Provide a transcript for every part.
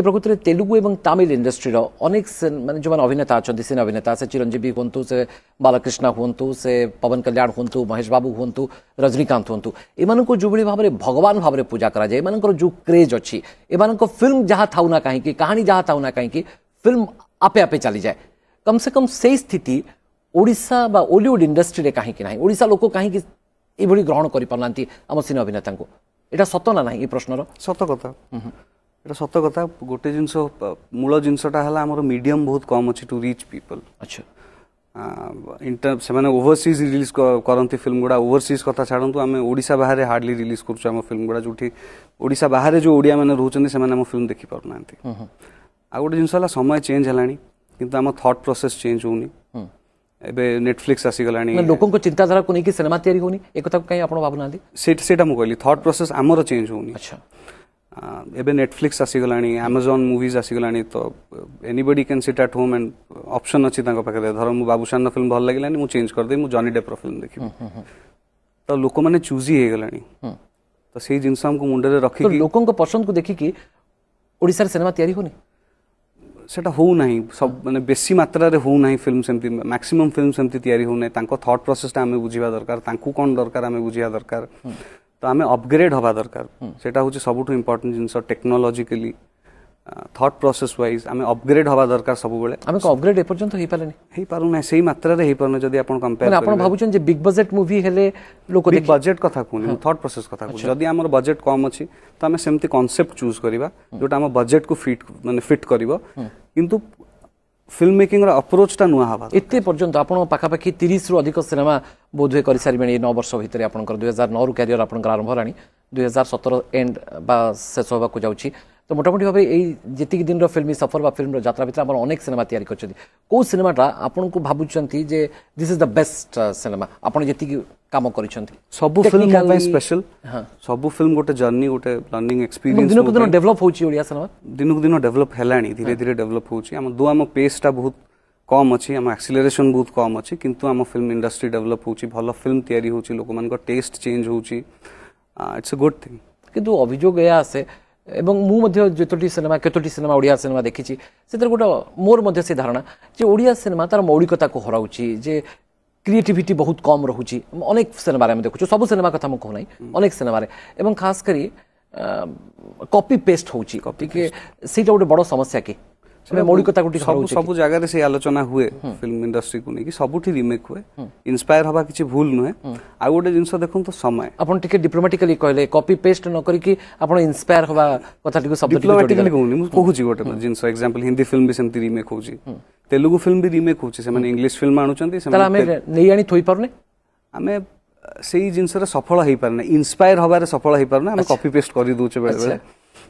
যে প্রকৃতরে তেলুগু এবং তামিল ইন্ডস্ট্রির অনেক মানে যে অভিনেতা অনেক সিনে অভিনেতা সে চিরঞ্জীবী হুঁতু সে বালকৃষ্ণ হুঁতু সে পবন কল্যাণ হুঁতু মহেশ বাবু হুঁতু রজনীকান্ত হুঁতু এমানকু যেভাবে ভাবে ভগবান ভাবে পূজা করা যায় এমানকর যে ক্রেজ অছি এমানক ফিল্ম যাহা থাউ না কাহিকি কাহিনী যাহা থাউ না কাহিকি ফিল্ম আপে আপে চালি যায় কমসে কম সেই স্থিতি ওড়িশা বা ওলিউড ইন্ডস্ট্রিরে কাহিকি না ওড়িশা লোক কাহিকি এইভাবে গ্রহণ করে পারু না আমার সিনে অভিনেতা এটা সত না না এই প্রশ্নর সত কথা এটা সত কথা ଗୋଟେ ଜିନିଷ ମୂଳ ଜିନିଷଟା ହେଲା ଆମର ମିଡିୟମ ବହୁତ କମ୍ ଅଛି ଟୁ ରିଚ୍ ପିପଲ୍ ଆଚ୍ଛା ସେମାନେ ଓଭରସିଜ୍ ରିଲିଜ୍ କରନ୍ତି ଫିଲ୍ମ ଗୁଡ଼ା ଓଭରସିଜ୍ କଥା ଛାଡ଼ନ୍ତୁ ଆମେ ଓଡ଼ିଶା ବାହାରେ ହାର୍ଡ଼ଲି ରିଲିଜ୍ କରୁଛୁ ଆମ ଫିଲ୍ମ ଗୁଡ଼ା ଯେଉଁଠି ଓଡ଼ିଶା ବାହାରେ ଯେଉଁ ଓଡ଼ିଆମାନେ ରହୁଛନ୍ତି ସେମାନେ ଆମ ଫିଲ୍ମ ଦେଖିପାରୁନାହାନ୍ତି ଆଉ ଗୋଟେ ଜିନିଷ ହେଲା ସମୟ ଚେଞ୍ଜ ହେଲାଣି କିନ୍ତୁ ଆମ ଥଟ୍ ପ୍ରୋସେସ୍ ଚେଞ୍ଜ ହେଉନି ଏବେ ନେଟଫ୍ଲିକ୍ସ ଆସିଗଲାଣି ଲୋକଙ୍କ ଚିନ୍ତାଧାରାକୁ ନେଇକି ସିନେମା ତିଆରି ହେଉନି ଏ କଥାକୁ କାହିଁ ଆପଣ ଭାବୁନାହାନ୍ତି ସେଇଟା ମୁଁ କହିଲି ଥଟ୍ ପ୍ରୋସେସ୍ ଆମର ଚେଞ୍ଜ ହେଉନି ଆଚ୍ଛା एवं नेटफ्लिक्स आसीगला आमाजन मुविज आसीगला तो anybody can sit at home and option अच्छी पाखे धर मुझ बाबूशान फिल्म भल लगे मुझे चेंज करदे मुझे जनी डेपर फिल्म देखी हम्म, हम्म, हम्म। तो लोक मैंने चूजी हो गला तो से जिन मुंडे रख तो लोक पसंद को देखिक सिनेमा या सेटा हो सब मानते बेस मात्र फिल्म से मैक्सीम फिल्म सेम तैयारी होना थट प्रोसेसटा बुझा दरकार कौन दरकार आम बुझा दरकार ତ ଆମେ ଅପଗ୍ରେଡ୍ ହେବା ଦରକାର ସେଇଟା ହେଉଛି ସବୁଠୁ ଇମ୍ପୋର୍ଟାଣ୍ଟ ଜିନିଷ ଟେକ୍ନୋଲୋଜିକାଲି থট প্রসেস ওয়াইজ আমি অপগ্রেড হওয়া দরকার সবুলে আমি অপগ্রেড এপর্যন্ত হয়ে পারে হই পারু না সেই মাত্রারে হই পারু যদি আপন কম্পেয়ার আপন ভাবুছেন যে বিগ বাজেট মুভি হেলে লোক বিগ বাজেট কথা কোনি থট প্রসেস কথা কোনি যদি আমার বাজেট কম আছে তো আমি সেমতি কনসেপ্ট চুজ করিবা যেটা আমার বাজেট কু ফিট মানে ফিট করিব কিন্তু ফিল্ম মেকিংর আপ্রোচটা নূয়া হওয়া এতে পর্যন্ত আপনার পাখাপাখি তিরিশরু অধিক সিনেমা বোধহয় করে সারি এই নবর্ষ ভিতরে আপনার দুই হাজার নরু ক্যারিয়র আপনার আরম্ভ হলানি দুই হাজার সতের এন্ড বা শেষ হওয়া যাচ্ছি তো মোটামুটিভাবে ଏଇ ଯେତିକି ଦିନର ଫିଲ୍ମ ସଫର ବା ଫିଲ୍ମର ଯାତ୍ରା ଭିତରେ ଆପଣ ଅନେକ ସିନେମା ତିଆରି କରିଛନ୍ତି କେଉଁ ସିନେମାଟା ଆପଣଙ୍କୁ ଭାବୁଛନ୍ତି ଯେ this is the best cinema ଆପଣ ଯେତିକି କାମ କରିଛନ୍ତି ସବୁ ଫିଲ୍ମ ପାଇଁ ସ୍ପେଶାଲ ସବୁ ଫିଲ୍ମ ଗୋଟେ ଜର୍ଣ୍ଣି ଗୋଟେ ଲର୍ଣ୍ଣିଂ ଏକ୍ସପିରିଏନ୍ସ ଦିନକୁ ଦିନ ଡେଭଲପ ହେଉଛି ଓଡ଼ିଆ ସିନେମା ଦିନକୁ ଦିନ ଡେଭଲପ ହେଲାଣି ଧୀରେ ଧୀରେ ଡେଭଲପ ହେଉଛି ଆମ ଦୁ ଆମ ପେସ୍ଟା ବହୁତ କମ୍ ଅଛି ଆମ ଆକ୍ସିଲେସନ ବହୁତ କମ୍ ଅଛି କିନ୍ତୁ ଆମ ଫିଲ୍ମ ଇଣ୍ଡଷ୍ଟ୍ରି ଡେଭଲପ ହେଉଛି ଭଲ ଫିଲ୍ମ ତିଆରି ହେଉଛି ଲୋକମାନଙ୍କ ଟେଷ୍ଟ ଚେଞ୍ଜ ହେଉଛି ଇଟ୍ସ ଏ ଗୁଡ୍ ଥିଙ୍ଗ କିନ୍ତୁ ଅଭିଯୋଗ ଏହା ଆସେ ଏବଂ ମୁଁ ମଧ୍ୟ ଯେତୋଟି ସିନେମା କେତୋଟି ସିନେମା ଓଡ଼ିଆ ସିନେମା ଦେଖିଛି ସେଥିରେ ଗୋଟେ ମୋର ମଧ୍ୟ ସେ ଧାରଣା ଯେ ଓଡ଼ିଆ ସିନେମା ତାର ମୌଳିକତାକୁ ହରାଉଛି ଯେ ক্রিয়েটিভিটি বহুত কম রহুচি অনেক সিনেমার আমি দেখুছ সব সিনেমা কথা মু নাই অনেক সিনেমার এবং খাস করি কপি পেস্ট হচ্ছে টিকে সেইটা গোটে বড় সমস্যা কি মৌলিকতা গোটি সবু জায়গায় সেই আলোচনা হুয়ে ফিল্ম ইন্ডস্ট্রি কু নেই সবুঠি রিমেক হুয়ে ইন্সপায়ার হওয়া কিছু ভুল নুহে আউ গোটে জিনিস দেখুন তো সময় আপন টিকে ডিপ্লোমাটিক্যালি কইলে কপি পেস্ট ন করি কি আপন ইন্সপায়ার হওয়া কথাটিকে শব্দ ডিপ্লোমাটিক্যালি কহুনি মু কহুছি গোটে জিনিস এক্সাম্পল হিন্দি ফিল্ম বি সেমতি রিমেক হউছি তেলুগু ফিল্ম বি রিমেক হউছি সেমানে ইংলিশ ফিল্ম আনুচন্তি সেমানে আমি নেই আনি থই পারনে আমি সেই জিনিসটা সফল হই পারনে ইন্সপায়ার হবারে সফল হই পারনে আমি কপি পেস্ট করি দউছে বেলে বেলে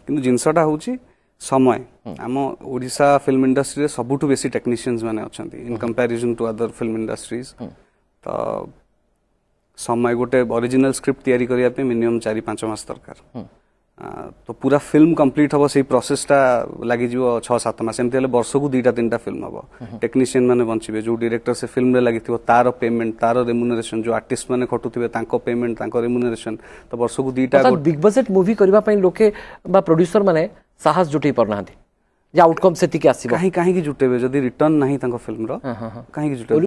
কিন্তু জিনিসটা হউছি ସମୟ ଆମ ଓଡ଼ିଶା ଫିଲ୍ମ ଇଣ୍ଡଷ୍ଟ୍ରିରେ ସବୁଠୁ ବେଶୀ ଟେକ୍ନିସିଆନ୍ସ ମାନେ ଅଛନ୍ତି in comparison to other film industries ତ ସମୟ ଗୋଟେ ଅରିଜିନାଲ ସ୍କ୍ରିପ୍ଟ ତିଆରି କରିବା ପାଇଁ ମିନିମମ୍ ଚାରି ପାଞ୍ଚ ମାସ ଦରକାର ତ ପୁରା ଫିଲ୍ମ କମ୍ପ୍ଲିଟ୍ ହେବ ସେଇ ପ୍ରୋସେସଟା ଲାଗିଯିବ ଛଅ ସାତ ମାସ ଏମିତି ହେଲେ ବର୍ଷକୁ ଦୁଇଟା ତିନିଟା ଫିଲ୍ମ ହେବ ଟେକ୍ନିସିଆନ୍ ମାନେ ବଞ୍ଚିବେ ଯେଉଁ ଡିରେକ୍ଟର ସେ ଫିଲ୍ମରେ ଲାଗିଥିବ ତାର ପେମେଣ୍ଟ ତାର ରେମୁନେରେସନ୍ ଯେଉଁ ଆର୍ଟିଷ୍ଟ ମାନେ ଖଟୁଥିବେ ତାଙ୍କ ପେମେଣ୍ଟ ତାଙ୍କ ରେମୁନେରେସନ୍ ତ ବର୍ଷକୁ ଦୁଇଟା ବିଗ୍ ବଜେଟ୍ ମୁଭି କରିବା ପାଇଁ ଲୋକେ ବା ପ୍ରଡ୍ୟୁସର ମାନେ साहस जुटे पार ना आउटकम से आस कहीं कहीं जदि रिटर्न ना फिल्म रहा जुटे